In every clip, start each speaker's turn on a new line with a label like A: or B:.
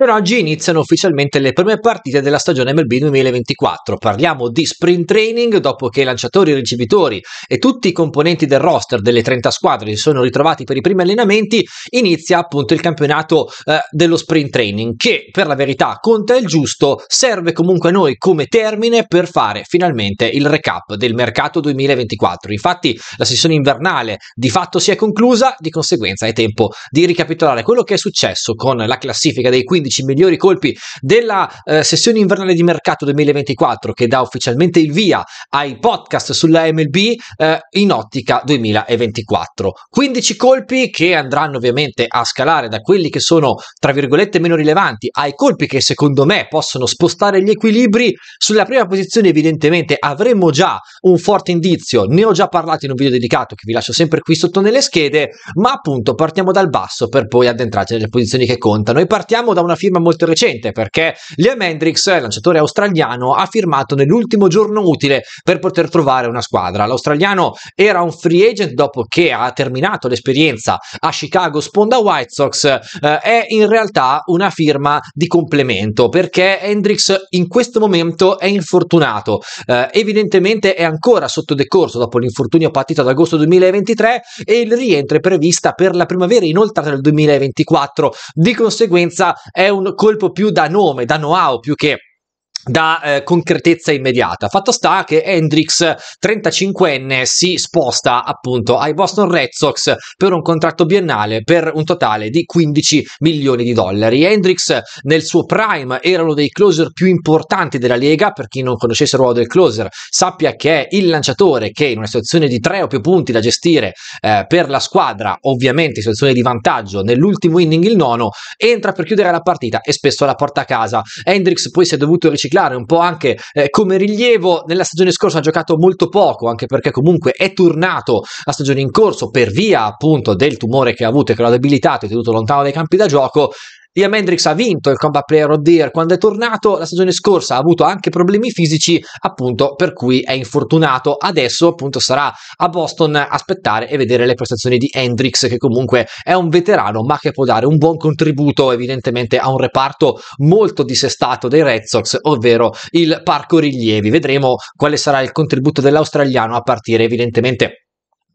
A: Per oggi iniziano ufficialmente le prime partite della stagione MLB 2024. Parliamo di sprint training dopo che i lanciatori, i ricevitori e tutti i componenti del roster delle 30 squadre si sono ritrovati per i primi allenamenti. Inizia appunto il campionato eh, dello sprint training che per la verità conta il giusto, serve comunque a noi come termine per fare finalmente il recap del mercato 2024. Infatti la sessione invernale di fatto si è conclusa, di conseguenza è tempo di ricapitolare quello che è successo con la classifica dei 15 11 migliori colpi della eh, sessione invernale di mercato 2024 che dà ufficialmente il via ai podcast sulla MLB eh, in ottica 2024. 15 colpi che andranno ovviamente a scalare da quelli che sono tra virgolette meno rilevanti ai colpi che secondo me possono spostare gli equilibri. Sulla prima posizione evidentemente avremo già un forte indizio, ne ho già parlato in un video dedicato che vi lascio sempre qui sotto nelle schede, ma appunto partiamo dal basso per poi addentrarci nelle posizioni che contano e partiamo da una firma molto recente perché Liam Hendrix, lanciatore australiano, ha firmato nell'ultimo giorno utile per poter trovare una squadra. L'australiano era un free agent dopo che ha terminato l'esperienza a Chicago sponda White Sox, eh, è in realtà una firma di complemento perché Hendrix in questo momento è infortunato. Eh, evidentemente è ancora sotto decorso dopo l'infortunio partito ad agosto 2023 e il rientro è prevista per la primavera inoltrata del 2024. Di conseguenza è un colpo più da nome, da know-how, più che da eh, concretezza immediata. Fatto sta che Hendrix, 35enne, si sposta appunto ai Boston Red Sox per un contratto biennale per un totale di 15 milioni di dollari. Hendrix nel suo prime era uno dei closer più importanti della Lega, per chi non conoscesse il ruolo del closer sappia che è il lanciatore che in una situazione di tre o più punti da gestire eh, per la squadra, ovviamente in situazione di vantaggio, nell'ultimo inning il nono, entra per chiudere la partita e spesso la porta a casa. Hendrix poi si è dovuto riciclare riciclare un po' anche eh, come rilievo. Nella stagione scorsa ha giocato molto poco, anche perché comunque è tornato la stagione in corso per via appunto del tumore che ha avuto e che l'ha debilitato e tenuto lontano dai campi da gioco. Liam Hendrix ha vinto il Combat Player of the Year quando è tornato, la stagione scorsa ha avuto anche problemi fisici, appunto per cui è infortunato. Adesso appunto sarà a Boston aspettare e vedere le prestazioni di Hendrix, che comunque è un veterano ma che può dare un buon contributo evidentemente a un reparto molto dissestato dei Red Sox, ovvero il parco rilievi. Vedremo quale sarà il contributo dell'australiano a partire evidentemente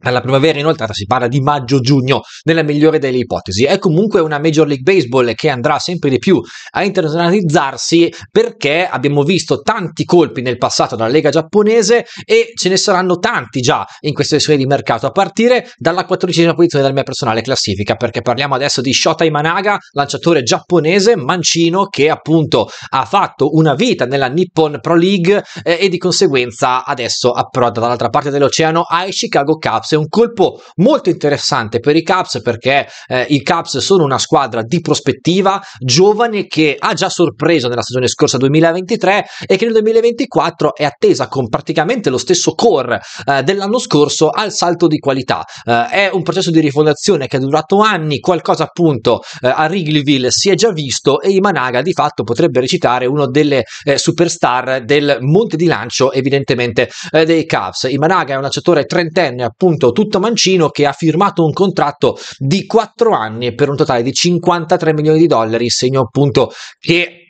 A: per la primavera inoltrata si parla di maggio-giugno, nella migliore delle ipotesi. È comunque una Major League Baseball che andrà sempre di più a internazionalizzarsi perché abbiamo visto tanti colpi nel passato dalla Lega giapponese e ce ne saranno tanti già in queste serie di mercato, a partire dalla quattordicesima posizione della mia personale classifica, perché parliamo adesso di Shota Imanaga, lanciatore giapponese, mancino, che appunto ha fatto una vita nella Nippon Pro League eh, e di conseguenza adesso approda dall'altra parte dell'oceano ai Chicago Cubs è un colpo molto interessante per i Caps perché eh, i Caps sono una squadra di prospettiva giovane che ha già sorpreso nella stagione scorsa 2023 e che nel 2024 è attesa con praticamente lo stesso core eh, dell'anno scorso al salto di qualità. Eh, è un processo di rifondazione che è durato anni, qualcosa appunto eh, a Wrigleyville si è già visto e i Managa di fatto potrebbe recitare uno delle eh, superstar del monte di lancio evidentemente eh, dei Caps. I Managa è un calciatore trentenne appunto partito tutto mancino che ha firmato un contratto di 4 anni per un totale di 53 milioni di dollari, segno appunto che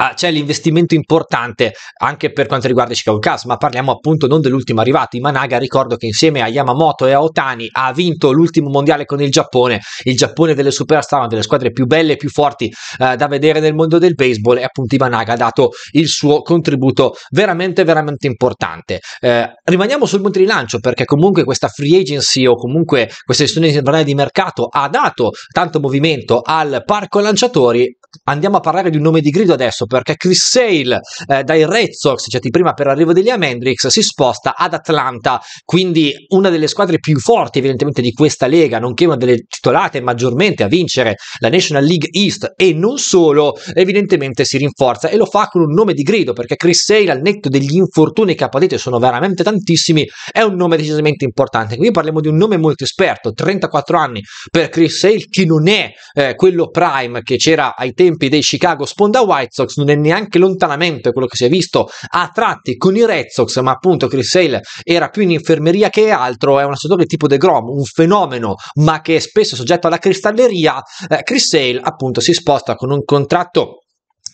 A: ah, c'è l'investimento importante anche per quanto riguarda i Chicago Cubs, ma parliamo appunto non dell'ultimo arrivato. In Managa ricordo che insieme a Yamamoto e a Otani ha vinto l'ultimo mondiale con il Giappone, il Giappone delle superstar, una delle squadre più belle e più forti eh, da vedere nel mondo del baseball e appunto Imanaga ha dato il suo contributo veramente veramente importante. Eh, rimaniamo sul punto di lancio perché comunque questa free agency o comunque questa istituzione invernale di mercato ha dato tanto movimento al parco lanciatori andiamo a parlare di un nome di grido adesso perché Chris Sale eh, dai Red Sox, cioè di prima per l'arrivo degli Amendrix, si sposta ad Atlanta, quindi una delle squadre più forti evidentemente di questa lega, nonché una delle titolate maggiormente a vincere la National League East e non solo, evidentemente si rinforza e lo fa con un nome di grido perché Chris Sale al netto degli infortuni che ha patito sono veramente tantissimi, è un nome decisamente importante. qui parliamo di un nome molto esperto, 34 anni per Chris Sale che non è eh, quello prime che c'era ai tempi dei Chicago Sponda White Sox, non è neanche lontanamente quello che si è visto a tratti con i Red Sox, ma appunto Chris Sale era più in infermeria che altro, è un assodatore tipo De Grom, un fenomeno, ma che è spesso soggetto alla cristalleria. Eh, Chris Sale appunto si sposta con un contratto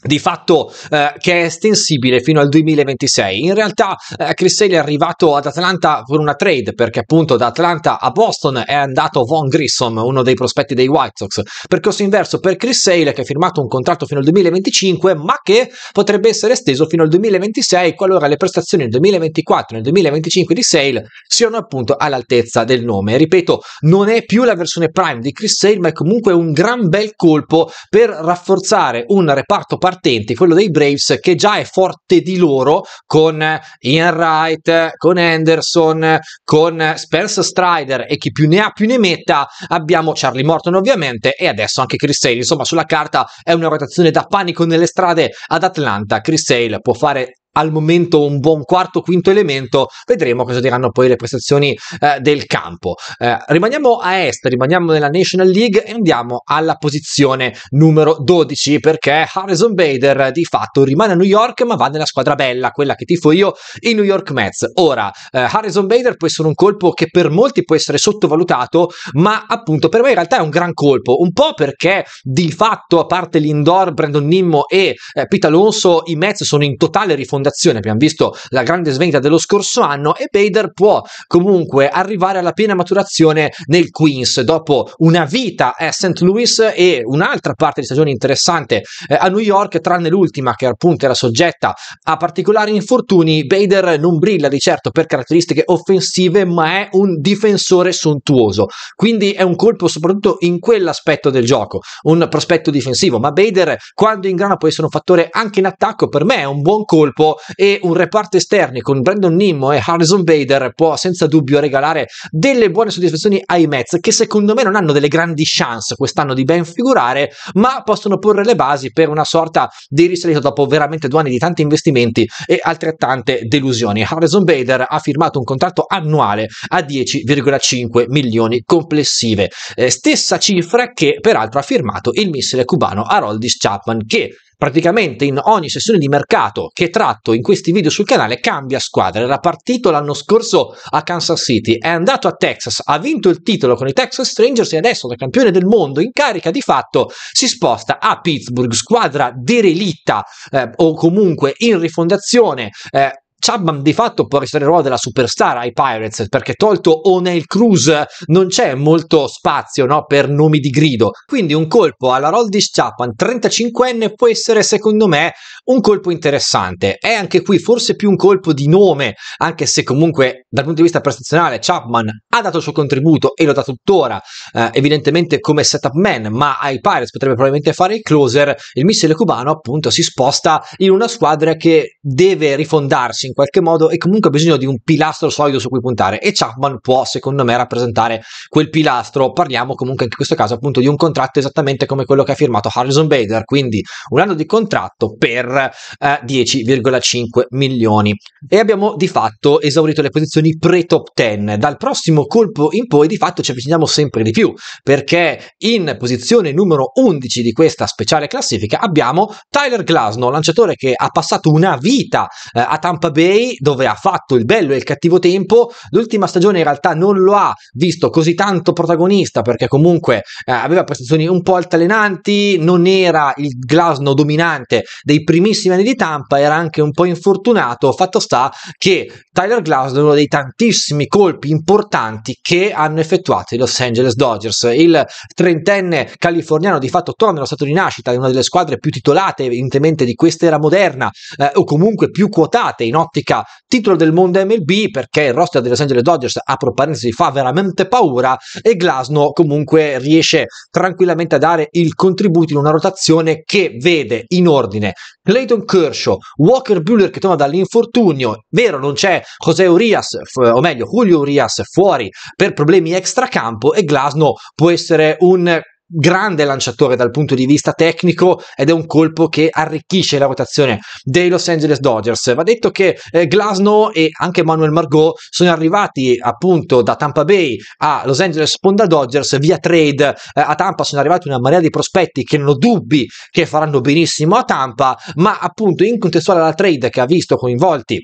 A: di fatto eh, che è estensibile fino al 2026. In realtà eh, Chris Sale è arrivato ad Atlanta con una trade perché appunto da Atlanta a Boston è andato Von Grissom, uno dei prospetti dei White Sox. Percorso inverso per Chris Sale che ha firmato un contratto fino al 2025 ma che potrebbe essere esteso fino al 2026 qualora le prestazioni nel 2024 e nel 2025 di Sale siano appunto all'altezza del nome. Ripeto, non è più la versione prime di Chris Sale ma è comunque un gran bel colpo per rafforzare un reparto particolare partente, quello dei Braves, che già è forte di loro con eh, Ian Wright, con Anderson, con Spencer Strider e chi più ne ha più ne metta, abbiamo Charlie Morton ovviamente e adesso anche Chris Sale. Insomma, sulla carta è una rotazione da panico nelle strade ad Atlanta. Chris Sale può fare al momento un buon quarto quinto elemento, vedremo cosa diranno poi le prestazioni eh, del campo. Eh, rimaniamo a est, rimaniamo nella National League e andiamo alla posizione numero 12 perché Harrison Bader di fatto rimane a New York ma va nella squadra bella, quella che tifo io, i New York Mets. Ora, eh, Harrison Bader può essere un colpo che per molti può essere sottovalutato, ma appunto per me in realtà è un gran colpo, un po' perché di fatto a parte l'Indoor, Brandon Nimmo e eh, Pete Alonso, i Mets sono in totale rifondazione raccomandazione, abbiamo visto la grande sventa dello scorso anno e Bader può comunque arrivare alla piena maturazione nel Queens dopo una vita a St. Louis e un'altra parte di stagione interessante eh, a New York, tranne l'ultima che appunto era soggetta a particolari infortuni. Bader non brilla di certo per caratteristiche offensive, ma è un difensore sontuoso. Quindi è un colpo soprattutto in quell'aspetto del gioco, un prospetto difensivo. Ma Bader, quando in grana può essere un fattore anche in attacco, per me è un buon colpo e un reparto esterno con Brandon Nimmo e Harrison Bader può senza dubbio regalare delle buone soddisfazioni ai Mets che secondo me non hanno delle grandi chance quest'anno di ben figurare ma possono porre le basi per una sorta di risalito dopo veramente due anni di tanti investimenti e altrettante delusioni. Harrison Bader ha firmato un contratto annuale a 10,5 milioni complessive, eh, stessa cifra che peraltro ha firmato il missile cubano Haroldis Chapman che praticamente in ogni sessione di mercato che tratto in questi video sul canale cambia squadra. Era partito l'anno scorso a Kansas City, è andato a Texas, ha vinto il titolo con i Texas Strangers e adesso da campione del mondo in carica di fatto si sposta a Pittsburgh, squadra derelitta eh, o comunque in rifondazione. Eh, Chapman di fatto può restare il ruolo della superstar ai Pirates perché tolto O'Neill Cruz non c'è molto spazio no, per nomi di grido. Quindi un colpo alla Roldish Chapman, 35enne, può essere secondo me un colpo interessante. È anche qui forse più un colpo di nome, anche se comunque dal punto di vista prestazionale Chapman ha dato il suo contributo e lo dà tuttora, eh, evidentemente come setup man, ma ai Pirates potrebbe probabilmente fare il closer. Il missile cubano appunto si sposta in una squadra che deve rifondarsi in qualche modo e comunque ha bisogno di un pilastro solido su cui puntare e Chapman può secondo me rappresentare quel pilastro, parliamo comunque anche in questo caso appunto di un contratto esattamente come quello che ha firmato Harrison Bader, quindi un anno di contratto per eh, 10,5 milioni e abbiamo di fatto esaurito le posizioni pre-top 10, dal prossimo colpo in poi di fatto ci avviciniamo sempre di più perché in posizione numero 11 di questa speciale classifica abbiamo Tyler Glasnow, lanciatore che ha passato una vita eh, a Tampa Bay Bay dove ha fatto il bello e il cattivo tempo, l'ultima stagione in realtà non lo ha visto così tanto protagonista perché comunque eh, aveva prestazioni un po' altalenanti, non era il Glasno dominante dei primissimi anni di Tampa, era anche un po' infortunato, fatto sta che Tyler Glasno è uno dei tantissimi colpi importanti che hanno effettuato i Los Angeles Dodgers. Il trentenne californiano di fatto torna nello stato di nascita, è una delle squadre più titolate evidentemente di quest'era moderna eh, o comunque più quotate in ottica titolo del mondo MLB perché il roster dei Los Angeles Dodgers, apro parentesi, fa veramente paura e Glasno comunque riesce tranquillamente a dare il contributo in una rotazione che vede in ordine Clayton Kershaw, Walker Bueller che torna dall'infortunio, vero non c'è José Urias, o meglio Julio Urias fuori per problemi extracampo e Glasno può essere un grande lanciatore dal punto di vista tecnico ed è un colpo che arricchisce la rotazione dei Los Angeles Dodgers. Va detto che eh, Glasnow e anche Manuel Margot sono arrivati appunto da Tampa Bay a Los Angeles Sponda Dodgers via trade. Eh, a Tampa sono arrivati una marea di prospetti che non ho dubbi che faranno benissimo a Tampa, ma appunto in contestuale alla trade che ha visto coinvolti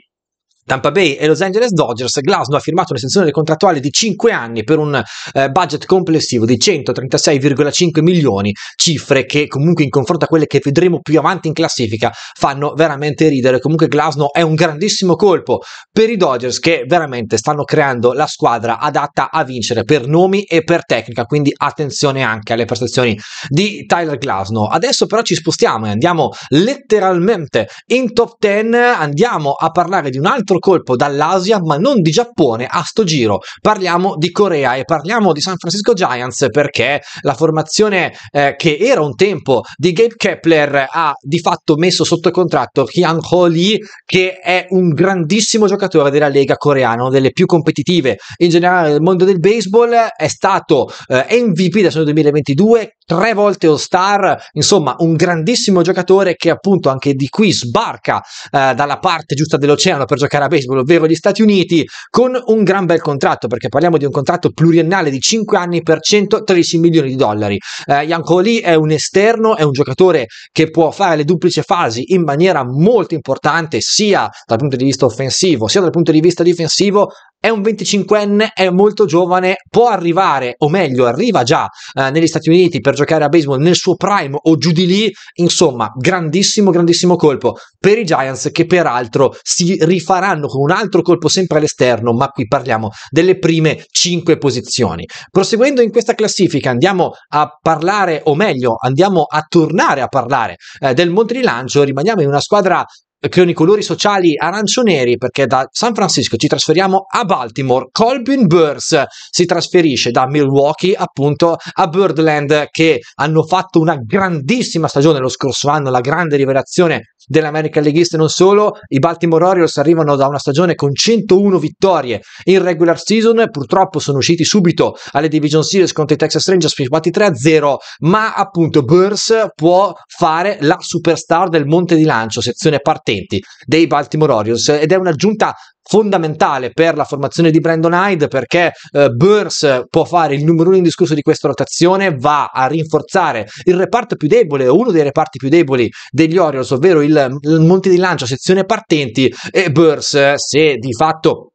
A: Tampa Bay e Los Angeles Dodgers, Glasno ha firmato un'estensione contrattuale di 5 anni per un eh, budget complessivo di 136,5 milioni, cifre che comunque in confronto a quelle che vedremo più avanti in classifica fanno veramente ridere. Comunque Glasno è un grandissimo colpo per i Dodgers che veramente stanno creando la squadra adatta a vincere per nomi e per tecnica, quindi attenzione anche alle prestazioni di Tyler Glasno. Adesso però ci spostiamo e andiamo letteralmente in top 10, andiamo a parlare di un altro colpo dall'Asia, ma non di Giappone a sto giro. Parliamo di Corea e parliamo di San Francisco Giants perché la formazione eh, che era un tempo di Gabe Kepler ha di fatto messo sotto contratto Hyun Ho Lee, che è un grandissimo giocatore della Lega coreana, una delle più competitive in generale del mondo del baseball. È stato eh, MVP solo 2022, tre volte All-Star, insomma un grandissimo giocatore che appunto anche di qui sbarca eh, dalla parte giusta dell'oceano per giocare a baseball, ovvero gli Stati Uniti, con un gran bel contratto, perché parliamo di un contratto pluriennale di 5 anni per 113 milioni di dollari. Eh, Ianco Lee è un esterno, è un giocatore che può fare le duplice fasi in maniera molto importante, sia dal punto di vista offensivo, sia dal punto di vista difensivo, è un 25enne, è molto giovane, può arrivare, o meglio, arriva già eh, negli Stati Uniti per giocare a baseball nel suo prime o giù di lì, insomma, grandissimo, grandissimo colpo per i Giants che peraltro si rifaranno con un altro colpo sempre all'esterno, ma qui parliamo delle prime 5 posizioni. Proseguendo in questa classifica andiamo a parlare, o meglio, andiamo a tornare a parlare eh, del Monte di Lancio, rimaniamo in una squadra con i colori sociali arancio-neri, perché da San Francisco ci trasferiamo a Baltimore. Colbin Burns si trasferisce da Milwaukee appunto a Birdland che hanno fatto una grandissima stagione lo scorso anno, la grande rivelazione dell'American League e non solo, i Baltimore Orioles arrivano da una stagione con 101 vittorie in regular season, purtroppo sono usciti subito alle Division Series contro i Texas Rangers firmati 3-0, ma appunto Burns può fare la superstar del monte di lancio, sezione partenti dei Baltimore Orioles ed è un'aggiunta fondamentale per la formazione di Brandon Hyde perché eh, Burns può fare il numero uno discorso di questa rotazione, va a rinforzare il reparto più debole, uno dei reparti più deboli degli Orioles, ovvero il, il monte di lancio, sezione partenti e Burns eh, se di fatto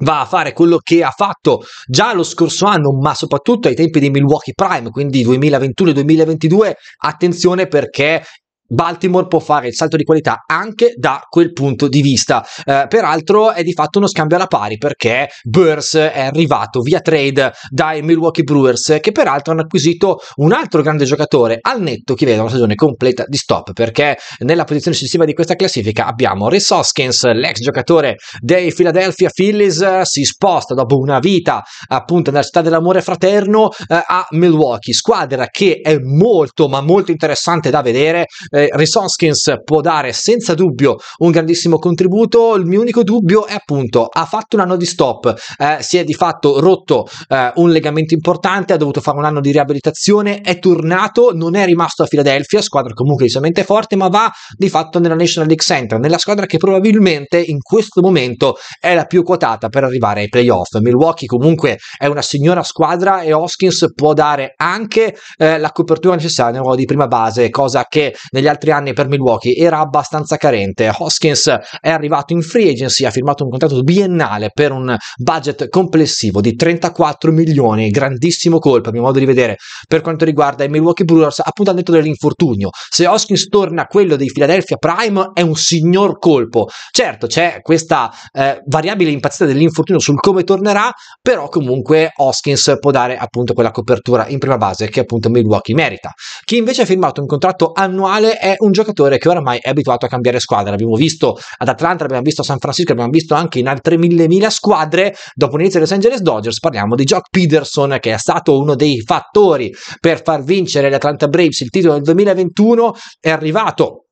A: va a fare quello che ha fatto già lo scorso anno, ma soprattutto ai tempi di Milwaukee Prime, quindi 2021-2022, attenzione perché Baltimore può fare il salto di qualità anche da quel punto di vista. Eh, peraltro è di fatto uno scambio alla pari perché Burns è arrivato via trade dai Milwaukee Brewers che peraltro hanno acquisito un altro grande giocatore al netto che vede una stagione completa di stop perché nella posizione successiva di questa classifica abbiamo Rhys Hoskins, l'ex giocatore dei Philadelphia Phillies, si sposta dopo una vita appunto nella città dell'amore fraterno eh, a Milwaukee, squadra che è molto ma molto interessante da vedere eh, Risonskins può dare senza dubbio un grandissimo contributo. Il mio unico dubbio è appunto ha fatto un anno di stop, eh, si è di fatto rotto eh, un legamento importante, ha dovuto fare un anno di riabilitazione, è tornato, non è rimasto a Philadelphia, squadra comunque decisamente forte, ma va di fatto nella National League Center, nella squadra che probabilmente in questo momento è la più quotata per arrivare ai playoff. Milwaukee comunque è una signora squadra e Hoskins può dare anche eh, la copertura necessaria nel ruolo di prima base, cosa che negli altri anni per Milwaukee era abbastanza carente. Hoskins è arrivato in free agency, ha firmato un contratto biennale per un budget complessivo di 34 milioni, grandissimo colpo a mio modo di vedere per quanto riguarda i Milwaukee Brewers, appunto al detto dell'infortunio. Se Hoskins torna a quello dei Philadelphia Prime è un signor colpo. Certo, c'è questa eh, variabile impazzita dell'infortunio sul come tornerà, però comunque Hoskins può dare appunto quella copertura in prima base che appunto Milwaukee merita. Chi invece ha firmato un contratto annuale è un giocatore che oramai è abituato a cambiare squadra. L'abbiamo visto ad Atlanta, l'abbiamo visto a San Francisco, l'abbiamo visto anche in altre mille mila squadre. Dopo l'inizio dei Los Angeles Dodgers parliamo di Jock Peterson che è stato uno dei fattori per far vincere l'Atlanta Braves il titolo del 2021. È arrivato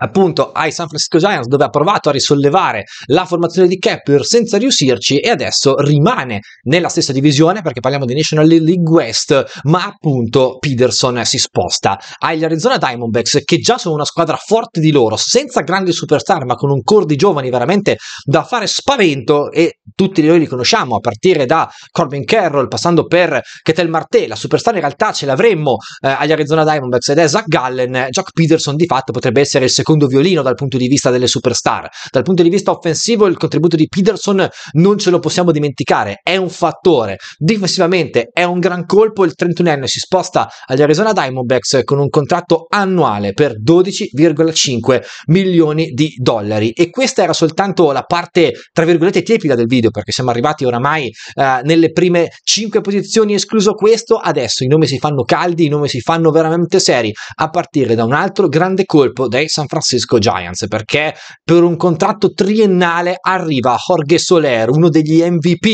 A: appunto ai San Francisco Giants dove ha provato a risollevare la formazione di Kepler senza riuscirci e adesso rimane nella stessa divisione perché parliamo di National League West ma appunto Peterson si sposta agli Arizona Diamondbacks che già sono una squadra forte di loro senza grandi superstar ma con un core di giovani veramente da fare spavento e tutti noi li conosciamo a partire da Corbin Carroll passando per Ketel Marté la superstar in realtà ce l'avremmo eh, agli Arizona Diamondbacks ed è Zach Gallen Jock Peterson di fatto potrebbe essere il secondo secondo violino dal punto di vista delle superstar. Dal punto di vista offensivo il contributo di Peterson non ce lo possiamo dimenticare, è un fattore. Difensivamente è un gran colpo, il 31enne si sposta agli Arizona Diamondbacks con un contratto annuale per 12,5 milioni di dollari e questa era soltanto la parte tra virgolette tiepida del video perché siamo arrivati oramai eh, nelle prime 5 posizioni escluso questo, adesso i nomi si fanno caldi, i nomi si fanno veramente seri a partire da un altro grande colpo dei San Francisco Francisco Giants perché per un contratto triennale arriva Jorge Soler, uno degli MVP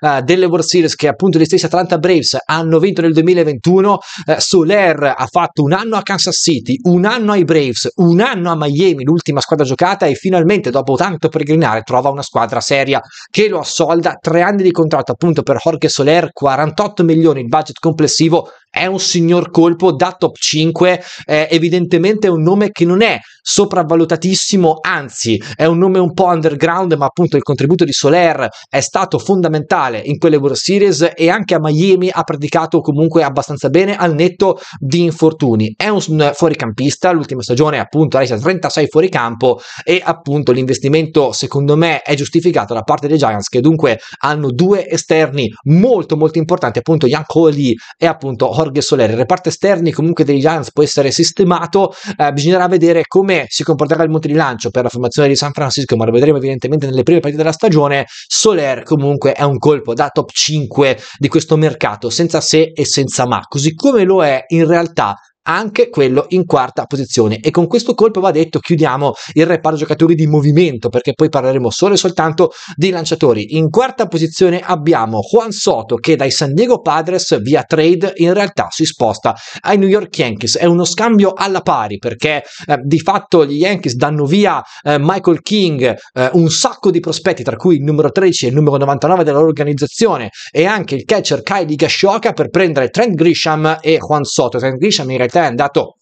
A: eh, delle World Series che appunto gli stessi Atlanta Braves hanno vinto nel 2021. Eh, Soler ha fatto un anno a Kansas City, un anno ai Braves, un anno a Miami, l'ultima squadra giocata e finalmente dopo tanto peregrinare trova una squadra seria che lo assolda. Tre anni di contratto appunto per Jorge Soler, 48 milioni il budget complessivo, è un signor colpo da top 5, eh, evidentemente è un nome che non è sopravvalutatissimo, anzi è un nome un po' underground, ma appunto il contributo di Soler è stato fondamentale in quelle World Series e anche a Miami ha praticato comunque abbastanza bene al netto di infortuni. È un fuoricampista, l'ultima stagione appunto ha reso 36 fuoricampo e appunto l'investimento secondo me è giustificato da parte dei Giants che dunque hanno due esterni molto molto importanti appunto Jan Coley e appunto Jorge Jorge Soler. Il reparto esterno comunque dei Giants può essere sistemato, eh, bisognerà vedere come si comporterà il monte di lancio per la formazione di San Francisco, ma lo vedremo evidentemente nelle prime partite della stagione. Soler comunque è un colpo da top 5 di questo mercato, senza se e senza ma, così come lo è in realtà anche quello in quarta posizione. E con questo colpo va detto chiudiamo il reparto giocatori di movimento perché poi parleremo solo e soltanto di lanciatori. In quarta posizione abbiamo Juan Soto che dai San Diego Padres via trade in realtà si sposta ai New York Yankees. È uno scambio alla pari perché eh, di fatto gli Yankees danno via eh, Michael King, eh, un sacco di prospetti tra cui il numero 13 e il numero 99 dell'organizzazione e anche il catcher Kylie Gashoka per prendere Trent Grisham e Juan Soto. Trent Grisham in realtà realtà è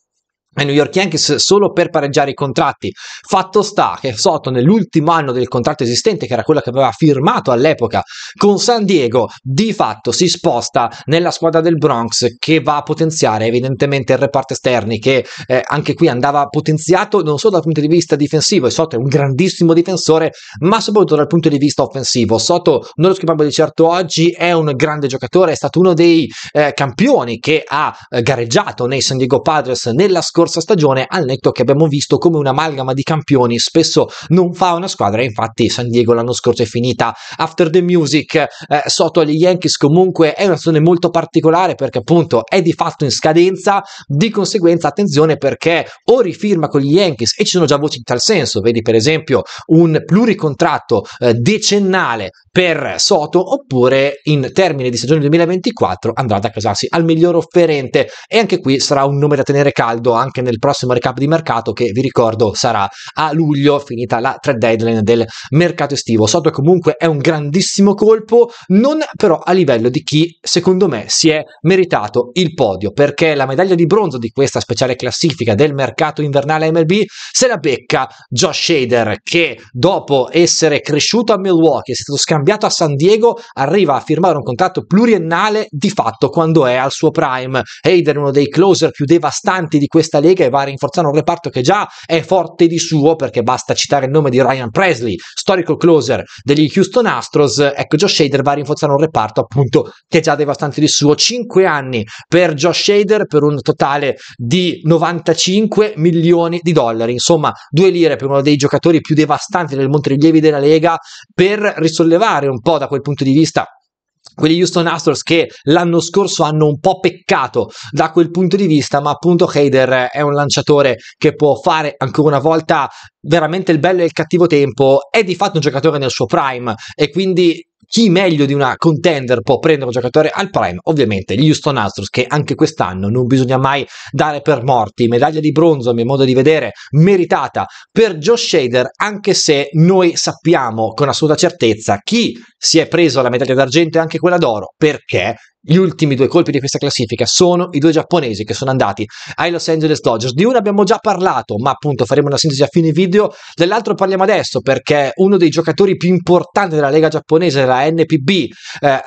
A: ai New York Yankees solo per pareggiare i contratti. Fatto sta che Soto nell'ultimo anno del contratto esistente, che era quello che aveva firmato all'epoca con San Diego, di fatto si sposta nella squadra del Bronx che va a potenziare evidentemente il reparto esterni che eh, anche qui andava potenziato non solo dal punto di vista difensivo, e Soto è un grandissimo difensore, ma soprattutto dal punto di vista offensivo. Soto non lo scriviamo di certo oggi, è un grande giocatore, è stato uno dei eh, campioni che ha eh, gareggiato nei San Diego Padres nella scorsa scorsa stagione al netto che abbiamo visto come un'amalgama di campioni spesso non fa una squadra infatti San Diego l'anno scorso è finita after the music eh, sotto agli Yankees comunque è una stagione molto particolare perché appunto è di fatto in scadenza di conseguenza attenzione perché o rifirma con gli Yankees e ci sono già voci in tal senso vedi per esempio un pluricontratto eh, decennale per Soto oppure in termine di stagione 2024 andrà ad accasarsi al miglior offerente e anche qui sarà un nome da tenere caldo anche anche nel prossimo recap di mercato che vi ricordo sarà a luglio finita la trade deadline del mercato estivo. Sotto comunque è un grandissimo colpo, non però a livello di chi secondo me si è meritato il podio perché la medaglia di bronzo di questa speciale classifica del mercato invernale MLB se la becca Josh Shader che dopo essere cresciuto a Milwaukee è stato scambiato a San Diego arriva a firmare un contratto pluriennale di fatto quando è al suo prime. Hader è uno dei closer più devastanti di questa Lega e va a rinforzare un reparto che già è forte di suo, perché basta citare il nome di Ryan Presley, storico closer degli Houston Astros. Ecco, Josh Shader va a rinforzare un reparto appunto che è già devastante di suo. 5 anni per Josh Shader per un totale di 95 milioni di dollari. Insomma, due lire per uno dei giocatori più devastanti del Monte Rilievi della Lega per risollevare un po' da quel punto di vista quegli Houston Astros che l'anno scorso hanno un po' peccato da quel punto di vista, ma appunto Heider è un lanciatore che può fare ancora una volta veramente il bello e il cattivo tempo, è di fatto un giocatore nel suo prime e quindi chi meglio di una contender può prendere un giocatore al prime? Ovviamente gli Houston Astros che anche quest'anno non bisogna mai dare per morti, medaglia di bronzo a mio modo di vedere meritata per Josh Shader anche se noi sappiamo con assoluta certezza chi si è preso la medaglia d'argento e anche quella d'oro perché gli ultimi due colpi di questa classifica sono i due giapponesi che sono andati ai Los Angeles Dodgers. Di uno abbiamo già parlato, ma appunto faremo una sintesi a fine video. Dell'altro parliamo adesso perché uno dei giocatori più importanti della Lega giapponese, la NPB, eh,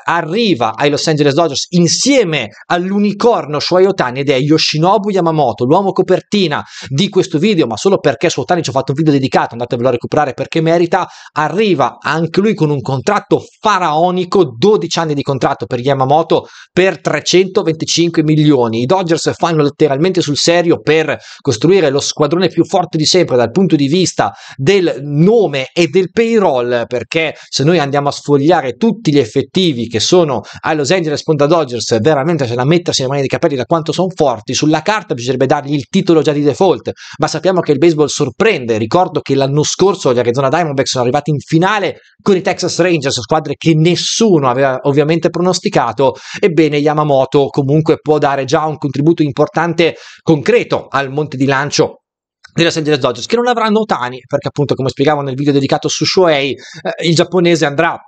A: arriva ai Los Angeles Dodgers insieme all'unicorno Shuai Otani ed è Yoshinobu Yamamoto, l'uomo copertina di questo video, ma solo perché su Otani ci ho fatto un video dedicato, andatevelo a recuperare perché merita. Arriva anche lui con un contratto faraonico, 12 anni di contratto per Yamamoto per 325 milioni. I Dodgers fanno letteralmente sul serio per costruire lo squadrone più forte di sempre dal punto di vista del nome e del payroll, perché se noi andiamo a sfogliare tutti gli effettivi che sono a Los Angeles Ponta Dodgers, veramente c'è da mettersi le mani dei capelli da quanto sono forti. Sulla carta bisognerebbe dargli il titolo già di default, ma sappiamo che il baseball sorprende. Ricordo che l'anno scorso gli Arizona Diamondbacks sono arrivati in finale con i Texas Rangers, squadre che nessuno aveva ovviamente pronosticato Ebbene, Yamamoto comunque può dare già un contributo importante, concreto al monte di lancio della San Angeles Dodgers che non avranno Otani perché appunto come spiegavo nel video dedicato su Shoei eh, il giapponese andrà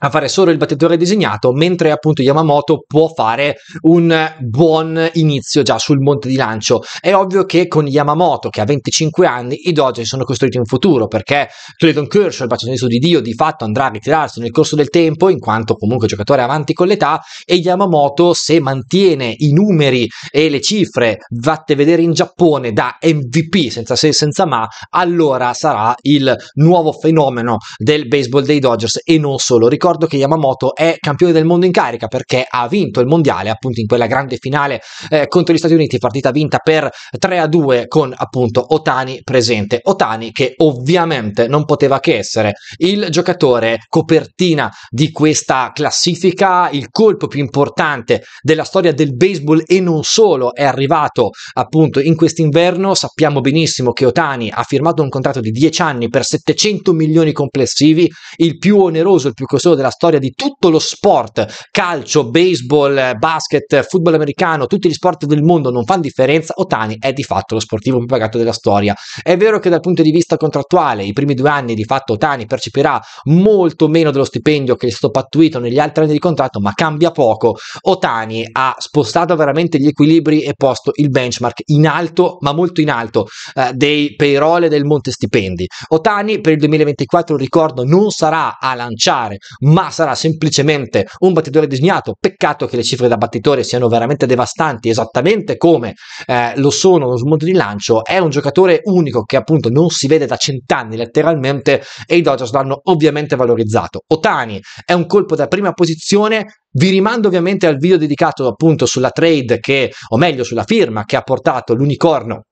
A: a fare solo il battitore disegnato, mentre appunto Yamamoto può fare un buon inizio già sul monte di lancio. È ovvio che con Yamamoto, che ha 25 anni, i Dodgers sono costruiti in futuro, perché Clayton Kershaw, il baciamento di Dio, di fatto andrà a ritirarsi nel corso del tempo, in quanto comunque giocatore avanti con l'età, e Yamamoto, se mantiene i numeri e le cifre vatte vedere in Giappone da MVP senza se e senza ma, allora sarà il nuovo fenomeno del baseball dei Dodgers e non solo. Ricordo ricordo che Yamamoto è campione del mondo in carica perché ha vinto il mondiale appunto in quella grande finale eh, contro gli Stati Uniti, partita vinta per 3 a 2 con appunto Otani presente. Otani che ovviamente non poteva che essere il giocatore copertina di questa classifica, il colpo più importante della storia del baseball e non solo è arrivato appunto in quest'inverno. Sappiamo benissimo che Otani ha firmato un contratto di 10 anni per 700 milioni complessivi, il più oneroso, il più costoso della storia di tutto lo sport, calcio, baseball, basket, football americano, tutti gli sport del mondo non fanno differenza, Otani è di fatto lo sportivo più pagato della storia. È vero che dal punto di vista contrattuale i primi due anni di fatto Otani percepirà molto meno dello stipendio che è stato pattuito negli altri anni di contratto, ma cambia poco. Otani ha spostato veramente gli equilibri e posto il benchmark in alto, ma molto in alto, eh, dei payroll e del monte stipendi. Otani per il 2024, ricordo, non sarà a lanciare ma sarà semplicemente un battitore disegnato. Peccato che le cifre da battitore siano veramente devastanti, esattamente come eh, lo sono lo smonto di lancio. È un giocatore unico che appunto non si vede da cent'anni letteralmente e i Dodgers l'hanno ovviamente valorizzato. Otani è un colpo da prima posizione vi rimando ovviamente al video dedicato appunto sulla trade che, o meglio sulla firma che ha portato l'unicorno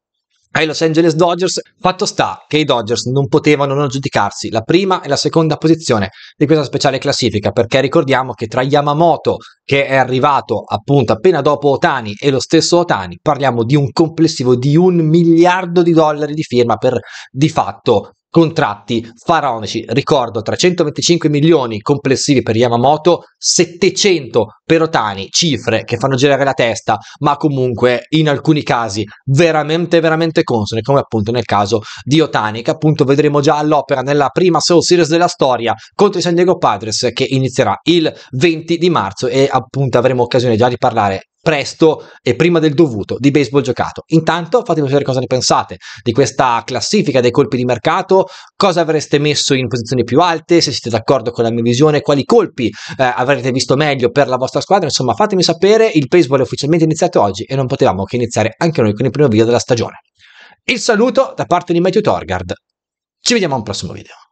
A: ai Los Angeles Dodgers. Fatto sta che i Dodgers non potevano non aggiudicarsi la prima e la seconda posizione di questa speciale classifica, perché ricordiamo che tra Yamamoto, che è arrivato appunto appena dopo Otani, e lo stesso Otani, parliamo di un complessivo di un miliardo di dollari di firma per di fatto contratti faraonici, ricordo 325 milioni complessivi per Yamamoto, 700 per Otani, cifre che fanno girare la testa, ma comunque in alcuni casi veramente veramente consone, come appunto nel caso di Otani, che appunto vedremo già all'opera nella prima Soul Series della storia contro i San Diego Padres che inizierà il 20 di marzo e appunto avremo occasione già di parlare presto e prima del dovuto di baseball giocato. Intanto fatemi sapere cosa ne pensate di questa classifica dei colpi di mercato, cosa avreste messo in posizioni più alte, se siete d'accordo con la mia visione, quali colpi eh, avrete visto meglio per la vostra squadra, insomma fatemi sapere, il baseball è ufficialmente iniziato oggi e non potevamo che iniziare anche noi con il primo video della stagione. Il saluto da parte di Matthew Torgard, ci vediamo a un prossimo video.